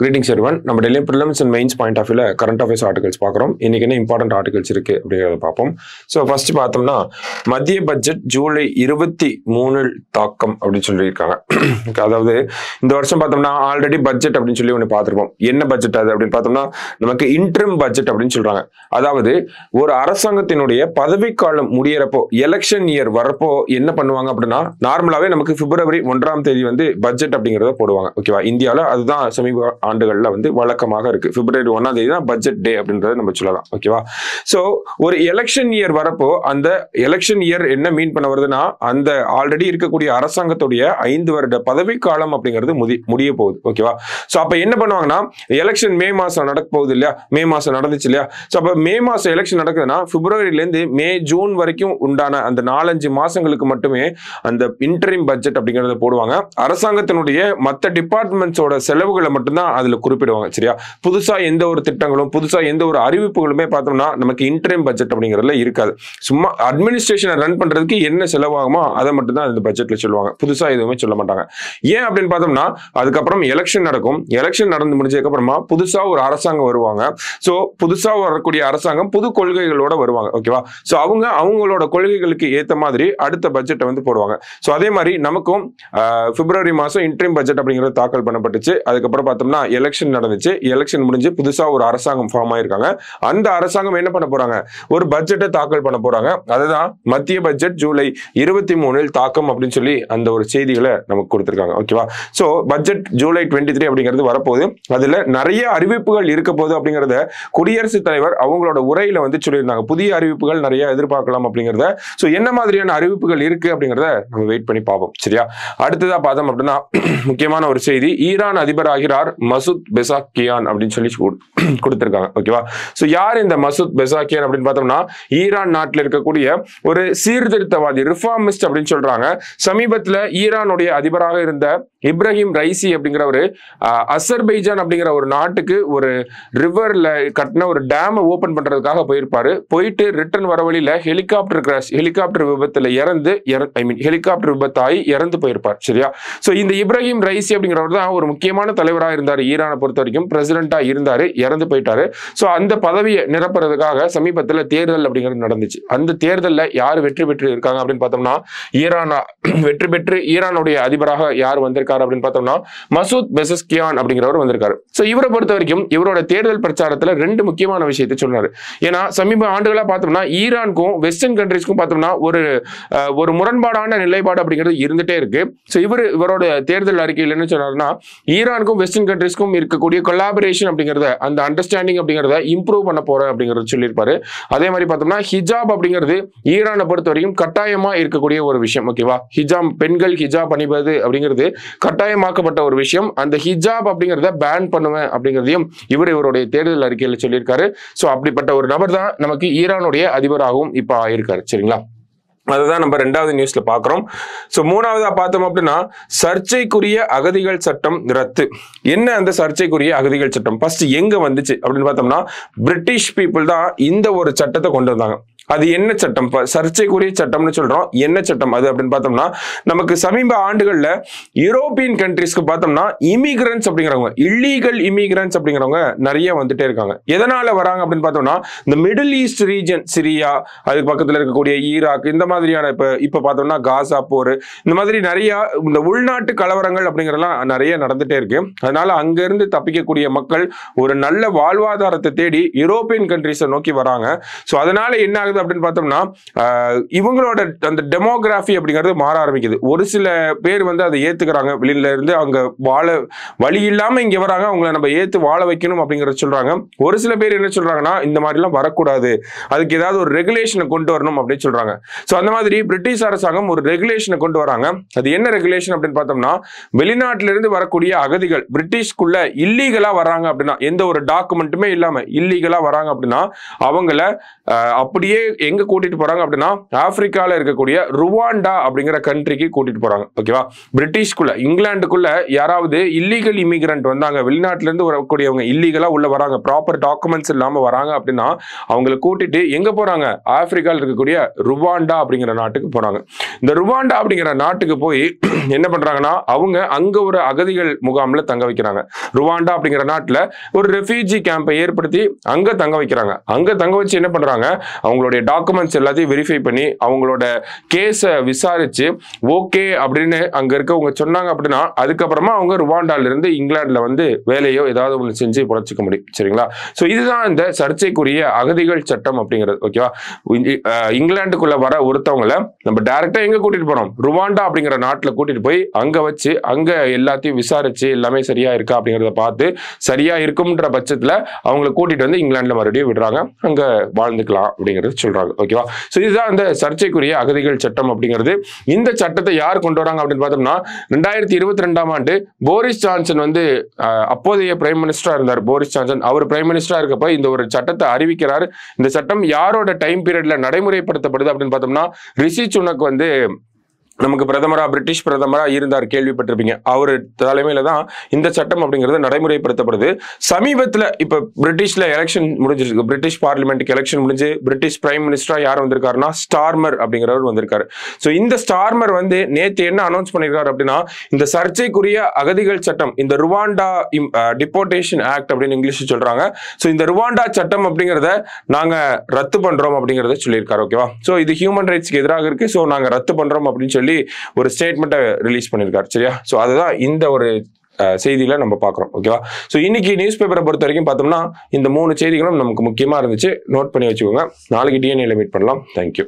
greetings everyone நம்ம Delhi prelims and mains point of வியூல current affairs articles பார்க்குறோம் இன்னைக்கு என்ன இம்பார்ட்டன்ட் ஆர்டிகல்ஸ் இருக்கு அப்படிங்கிறத பார்ப்போம் ஸோ ஃபஸ்ட்டு பார்த்தோம்னா மத்திய பட்ஜெட் ஜூலை இருபத்தி மூணில் தாக்கம் அப்படின்னு சொல்லியிருக்காங்க அதாவது இந்த வருஷம் பார்த்தோம்னா ஆல்ரெடி பட்ஜெட் அப்படின்னு சொல்லி ஒன்று பார்த்துருப்போம் என்ன பட்ஜெட் அது அப்படின்னு பார்த்தோம்னா நமக்கு இன்ட்ரிம் பட்ஜெட் அப்படின்னு சொல்கிறாங்க அதாவது ஒரு அரசாங்கத்தினுடைய பதவிக்காலம் முடியிறப்போ எலெக்ஷன் இயர் வரப்போ என்ன பண்ணுவாங்க அப்படின்னா நார்மலாகவே நமக்கு பிப்ரவரி ஒன்றாம் தேதி வந்து பட்ஜெட் அப்படிங்கிறத போடுவாங்க ஓகேவா இந்தியாவில் அதுதான் சமீப ஆண்டுகளில் வந்து வழக்கமாக இருக்குது பிப்ரவரி ஒன்றாம் தேதி தான் பட்ஜெட் டே அப்படின்றத நம்ம சொல்லலாம் ஓகேவா ஸோ ஒரு எலெக்ஷன் இயர் வரப்போ அந்த எலெக்ஷன் இயர் என்ன மீன் பண்ண வருதுன்னா அந்த ஆல்ரெடி இருக்கக்கூடிய அரசாங்கத்துடைய ஐந்து வருட பதவிக்காலம் அப்படிங்கிறது முதி முடிய போகுது ஓகேவா ஸோ அப்போ என்ன பண்ணுவாங்கன்னா எலெக்ஷன் மே மாதம் நடக்க போகுது இல்லையா மே மாதம் நடந்துச்சு இல்லையா ஸோ அப்போ மே மாதம் எலெக்ஷன் நடக்குதுன்னா பிப்ரவரியிலேருந்து மே ஜூன் வரைக்கும் உண்டான அந்த நாலஞ்சு மாதங்களுக்கு மட்டுமே அந்த இன்டரிம் பட்ஜெட் அப்படிங்கிறத போடுவாங்க அரசாங்கத்தினுடைய மற்ற டிபார்ட்மெண்ட்ஸோட செலவுகளை மட்டும்தான் அதில் குறிப்பிடுவாங்க சரியா புதுசாக எந்த ஒரு திட்டங்களும் புதுசாக எந்த ஒரு அறிவிப்புகளுமே பார்த்தோம்னா நமக்கு இன்டர்ம் பட்ஜெட் அப்படிங்கிறதுல இருக்காது சும்மா அட்மினிஸ்ட்ரேஷனை ரன் பண்ணுறதுக்கு என்ன செலவாகுமோ அதை மட்டும் தான் இந்த பட்ஜெட்டில் சொல்லுவாங்க புதுசாக எதுவுமே சொல்ல மாட்டாங்க ஏன் அப்படின்னு பார்த்தோம்னா அதுக்கப்புறம் எலெக்ஷன் நடக்கும் எலெக்ஷன் நடந்து முடிஞ்சதுக்கப்புறமா புதுசாக ஒரு அரசாங்கம் வருவாங்க ஸோ புதுசாக வரக்கூடிய அரசாங்கம் புது கொள்கைகளோட வருவாங்க ஓகேவா ஸோ அவங்க அவங்களோட கொள்கைகளுக்கு ஏற்ற மாதிரி அடுத்த பட்ஜெட்டை வந்து போடுவாங்க ஸோ அதே மாதிரி நமக்கும் பிப்ரவரி மாதம் இன்ட்ரீம் பட்ஜெட் அப்படிங்கிறது தாக்கல் பண்ணப்பட்டுச்சு அதுக்கப்புறம் பார்த்தோம்னா தான் எலெக்ஷன் நடந்துச்சு எலெக்ஷன் முடிஞ்சு புதுசாக ஒரு அரசாங்கம் ஃபார்ம் ஆயிருக்காங்க அந்த அரசாங்கம் என்ன பண்ண போறாங்க ஒரு பட்ஜெட்டை தாக்கல் பண்ண போறாங்க அதுதான் மத்திய பட்ஜெட் ஜூலை இருபத்தி மூணில் தாக்கம் அப்படின்னு சொல்லி அந்த ஒரு செய்திகளை நமக்கு கொடுத்துருக்காங்க ஓகேவா so budget July twenty three அப்படிங்கிறது வரப்போகுது அதில் நிறைய அறிவிப்புகள் இருக்க போகுது அப்படிங்கிறத குடியரசுத் தலைவர் அவங்களோட உரையில வந்து சொல்லியிருந்தாங்க புதிய அறிவிப்புகள் நிறைய எதிர்பார்க்கலாம் அப்படிங்கிறத ஸோ என்ன மாதிரியான அறிவிப்புகள் இருக்கு அப்படிங்கிறத நம்ம வெயிட் பண்ணி பார்ப்போம் சரியா அடுத்ததா பார்த்தோம் அப்படின்னா முக்கியமான ஒரு செய்தி ஈரான் அதிபர் ஆகிறார் மசூத் பெசாக்கியான் அப்படின்னு சொல்லி கொடுத்திருக்காங்க ஓகேவா ஸோ யார் இந்த மசூத் பெசாக்கியான் அப்படின்னு பார்த்தோம்னா ஈரான் நாட்டில் இருக்கக்கூடிய ஒரு சீர்திருத்தவாதி ரிஃபார்மிஸ்ட் அப்படின்னு சொல்றாங்க சமீபத்தில் ஈரானுடைய அதிபராக இருந்த இப்ராஹிம் ரைசி ஒரு அசர்பைஜான் அப்படிங்கிற ஒரு நாட்டுக்கு ஒரு ரிவரில் கட்டின ஒரு டேமை ஓப்பன் பண்ணுறதுக்காக போயிருப்பார் போயிட்டு ரிட்டர்ன் வர வழியில் ஹெலிகாப்டர் கிராஷ் ஹெலிகாப்டர் விபத்தில் இறந்து ஐ மீன் ஹெலிகாப்டர் விபத்தாகி இறந்து போயிருப்பார் சரியா ஸோ இந்த இப்ராஹிம் ரைசி அப்படிங்கிறவர் தான் ஒரு முக்கியமான தலைவராக இருந்தார் ஈரானை பொறுத்த வரைக்கும் பிரசிடண்டா இருந்தார் இறந்து போயிட்டாரு ஸோ அந்த பதவியை நிரப்புறதுக்காக சமீபத்தில் தேர்தல் அப்படிங்கிறது நடந்துச்சு அந்த தேர்தலில் யார் வெற்றி பெற்று இருக்காங்க அப்படின்னு பார்த்தோம்னா ஈரானா வெற்றி பெற்று ஈரானுடைய அதிபராக யார் வந்திருக்காங்க வந்திருக்காரு அப்படின்னு பார்த்தோம்னா மசூத் பெசஸ்கியான் அப்படிங்கிறவர் வந்திருக்காரு ஸோ இவரை பொறுத்த வரைக்கும் இவரோட தேர்தல் பிரச்சாரத்தில் ரெண்டு முக்கியமான விஷயத்தை சொன்னார் ஏன்னா சமீப ஆண்டுகளாக பார்த்தோம்னா ஈரானுக்கும் வெஸ்டர்ன் கண்ட்ரிஸ்க்கும் பார்த்தோம்னா ஒரு ஒரு முரண்பாடான நிலைப்பாடு அப்படிங்கிறது இருந்துகிட்டே இருக்கு ஸோ இவர் இவரோட தேர்தல் அறிக்கையில் என்ன சொன்னார்னா ஈரானுக்கும் வெஸ்டர்ன் கண்ட்ரிஸ்க்கும் இருக்கக்கூடிய கொலாபரேஷன் அப்படிங்கிறத அந்த அண்டர்ஸ்டாண்டிங் அப்படிங்கிறத இம்ப்ரூவ் பண்ண போகிறேன் அப்படிங்கிறத சொல்லியிருப்பாரு அதே மாதிரி பார்த்தோம்னா ஹிஜாப் அப்படிங்கிறது ஈரானை பொறுத்த வரைக்கும் கட்டாயமாக இருக்கக்கூடிய ஒரு விஷயம் ஓகேவா ஹிஜாப் பெண்கள் ஹிஜாப் அணிவது அப்படிங்கிறது கட்டாயமாக்கப்பட்ட ஒரு விஷயம் அந்த ஹிஜாப் அப்படிங்கிறத பேன் பண்ணுவேன் அப்படிங்கிறதையும் இவர் இவருடைய தேர்தல் அறிக்கையில் சொல்லியிருக்காரு ஸோ அப்படிப்பட்ட ஒரு நபர் தான் நமக்கு ஈரானுடைய அதிபராகவும் இப்போ ஆயிருக்காரு சரிங்களா அதுதான் நம்ம ரெண்டாவது நியூஸ்ல பாக்குறோம் ஸோ மூணாவதா பார்த்தோம் அப்படின்னா சர்ச்சைக்குரிய அகதிகள் சட்டம் ரத்து என்ன அந்த சர்ச்சைக்குரிய அகதிகள் சட்டம் ஃபர்ஸ்ட் எங்க வந்துச்சு அப்படின்னு பார்த்தோம்னா பிரிட்டிஷ் பீப்புள் தான் இந்த ஒரு சட்டத்தை கொண்டு வந்தாங்க அது என்ன சட்டம் சர்ச்சைக்குரிய சட்டம்னு சொல்றோம் என்ன சட்டம் அது அப்படின்னு பார்த்தோம்னா நமக்கு சமீப ஆண்டுகள்ல யூரோப்பியன் கண்ட்ரிஸ்க்கு பார்த்தோம்னா இமிகிரன்ஸ் அப்படிங்கிறவங்க இல்லீகல் இமிகிரன்ஸ் அப்படிங்கிறவங்க நிறைய வந்துட்டே இருக்காங்க எதனால வராங்க அப்படின்னு பார்த்தோம்னா இந்த மிடில் ஈஸ்ட் ரீஜன் சிரியா அதுக்கு பக்கத்தில் இருக்கக்கூடிய ஈராக் இந்த மாதிரியான இப்போ இப்போ பார்த்தோம்னா காசா போர் இந்த மாதிரி நிறைய இந்த உள்நாட்டு கலவரங்கள் அப்படிங்கிறலாம் நிறைய நடந்துட்டே இருக்கு அதனால அங்கிருந்து தப்பிக்கக்கூடிய மக்கள் ஒரு நல்ல வாழ்வாதாரத்தை தேடி யூரோப்பியன் கண்ட்ரிஸை நோக்கி வராங்க ஸோ அதனால என்ன ஆகுது நடக்குது அப்படின்னு பார்த்தோம்னா இவங்களோட அந்த டெமோகிராஃபி அப்படிங்கிறது மாற ஆரம்பிக்குது ஒரு சில பேர் வந்து அதை ஏத்துக்கிறாங்க வெளியில இருந்து அவங்க வாழ வழி இல்லாம இங்க வராங்க அவங்கள நம்ம ஏத்து வாழ வைக்கணும் அப்படிங்கறத சொல்றாங்க ஒரு சில பேர் என்ன சொல்றாங்கன்னா இந்த மாதிரிலாம் வரக்கூடாது அதுக்கு ஏதாவது ஒரு ரெகுலேஷனை கொண்டு வரணும் அப்படின்னு சொல்றாங்க ஸோ அந்த மாதிரி பிரிட்டிஷ் அரசாங்கம் ஒரு ரெகுலேஷனை கொண்டு வராங்க அது என்ன ரெகுலேஷன் அப்படின்னு பார்த்தோம்னா வெளிநாட்டில இருந்து வரக்கூடிய அகதிகள் பிரிட்டிஷ்குள்ள இல்லீகலா வராங்க அப்படின்னா எந்த ஒரு டாக்குமெண்ட்டுமே இல்லாம இல்லீகலா வராங்க அப்படின்னா அவங்கள அப்படியே எங்க கூட்டிட்டு போறாங்க அப்படின்னா ஆப்பிரிக்கால இருக்கக்கூடிய ருவாண்டா அப்படிங்கிற கண்ட்ரிக்கு கூட்டிட்டு போறாங்க ஓகேவா பிரிட்டிஷ்குள்ள இங்கிலாந்துக்குள்ள யாராவது இல்லீகல் இமிகிரண்ட் வந்தாங்க வெளிநாட்டுல இருந்து வரக்கூடியவங்க இல்லீகலா உள்ள வராங்க ப்ராப்பர் டாக்குமெண்ட்ஸ் இல்லாம வராங்க அப்படின்னா அவங்களை கூட்டிட்டு எங்க போறாங்க ஆப்பிரிக்கால இருக்கக்கூடிய ருவாண்டா அப்படிங்கிற நாட்டுக்கு போறாங்க இந்த ருவாண்டா அப்படிங்கிற நாட்டுக்கு போய் என்ன பண்றாங்கன்னா அவங்க அங்க ஒரு அகதிகள் முகாம்ல தங்க வைக்கிறாங்க ருவாண்டா அப்படிங்கிற நாட்டுல ஒரு ரெஃப்யூஜி கேம்பை ஏற்படுத்தி அங்க தங்க வைக்கிறாங்க அங்க தங்க வச்சு என்ன பண்றாங்க அவங்களுடைய அவங்களுடைய டாக்குமெண்ட்ஸ் எல்லாத்தையும் வெரிஃபை பண்ணி அவங்களோட கேஸை விசாரித்து ஓகே அப்படின்னு அங்கே இருக்கவங்க சொன்னாங்க அப்படின்னா அதுக்கப்புறமா அவங்க ருவாண்டாலிருந்து இங்கிலாந்துல வந்து வேலையோ ஏதாவது ஒன்று செஞ்சு பொழைச்சிக்க முடியும் சரிங்களா ஸோ இதுதான் இந்த சர்ச்சைக்குரிய அகதிகள் சட்டம் அப்படிங்கிறது ஓகேவா இங்கிலாந்துக்குள்ள வர ஒருத்தவங்களை நம்ம டேரெக்டாக எங்கே கூட்டிகிட்டு போகிறோம் ருவாண்டா அப்படிங்கிற நாட்டில் கூட்டிகிட்டு போய் அங்கே வச்சு அங்கே எல்லாத்தையும் விசாரித்து எல்லாமே சரியாக இருக்கா அப்படிங்கிறத பார்த்து சரியாக இருக்கும்ன்ற பட்சத்தில் அவங்கள கூட்டிகிட்டு வந்து இங்கிலாண்டில் மறுபடியும் விடுறாங்க அங்கே வாழ்ந்துக்கலாம் அப்படிங்கிறது சொல்றாங்க ஓகேவா ஸோ இதுதான் இந்த சர்ச்சைக்குரிய அகதிகள் சட்டம் அப்படிங்கிறது இந்த சட்டத்தை யார் கொண்டு வராங்க அப்படின்னு பார்த்தோம்னா ரெண்டாயிரத்தி இருபத்தி ரெண்டாம் ஆண்டு போரிஸ் ஜான்சன் வந்து அப்போதைய பிரைம் மினிஸ்டரா இருந்தார் போரிஸ் ஜான்சன் அவர் பிரைம் மினிஸ்டரா இருக்கப்ப இந்த ஒரு சட்டத்தை அறிவிக்கிறார் இந்த சட்டம் யாரோட டைம் பீரியட்ல நடைமுறைப்படுத்தப்படுது அப்படின்னு பார்த்தோம்னா ரிஷி சுனக் வந்து நமக்கு பிரதமராக பிரிட்டிஷ் பிரதமராக இருந்தார் கேள்விப்பட்டிருப்பீங்க அவர் தலைமையில தான் இந்த சட்டம் அப்படிங்கிறது நடைமுறைப்படுத்தப்படுது சமீபத்தில் இப்போ பிரிட்டிஷ்ல எலெக்ஷன் முடிஞ்சிருக்கு பிரிட்டிஷ் பார்லிமெண்ட்டுக்கு எலெக்ஷன் முடிஞ்சு பிரிட்டிஷ் பிரைம் மினிஸ்டராக யார் வந்திருக்காருன்னா ஸ்டார்மர் அப்படிங்கிறவர் வந்திருக்காரு ஸோ இந்த ஸ்டார்மர் வந்து நேற்று என்ன அனௌன்ஸ் பண்ணியிருக்காரு அப்படின்னா இந்த சர்ச்சைக்குரிய அகதிகள் சட்டம் இந்த ருவாண்டா டிப்போர்டேஷன் ஆக்ட் அப்படின்னு இங்கிலீஷ் சொல்றாங்க ஸோ இந்த ருவாண்டா சட்டம் அப்படிங்கிறத நாங்கள் ரத்து பண்றோம் அப்படிங்கிறத சொல்லியிருக்காரு ஓகேவா ஸோ இது ஹியூமன் ரைட்ஸ்க்கு எதிராக இருக்கு ஸோ நாங்கள் ரத்து பண்றோம் அப்படின்னு சொல்லி சொல்லி ஒரு ஸ்டேட்மெண்ட்டை ரிலீஸ் பண்ணியிருக்காரு சரியா ஸோ அதுதான் இந்த ஒரு செய்தியில நம்ம பார்க்குறோம் ஓகேவா ஸோ இன்னைக்கு நியூஸ் பேப்பரை பொறுத்த வரைக்கும் பார்த்தோம்னா இந்த மூணு செய்திகளும் நமக்கு முக்கியமாக இருந்துச்சு நோட் பண்ணி வச்சுக்கோங்க நாளைக்கு டிஎன்ஏல மீட் பண்ணலாம் தேங்க்யூ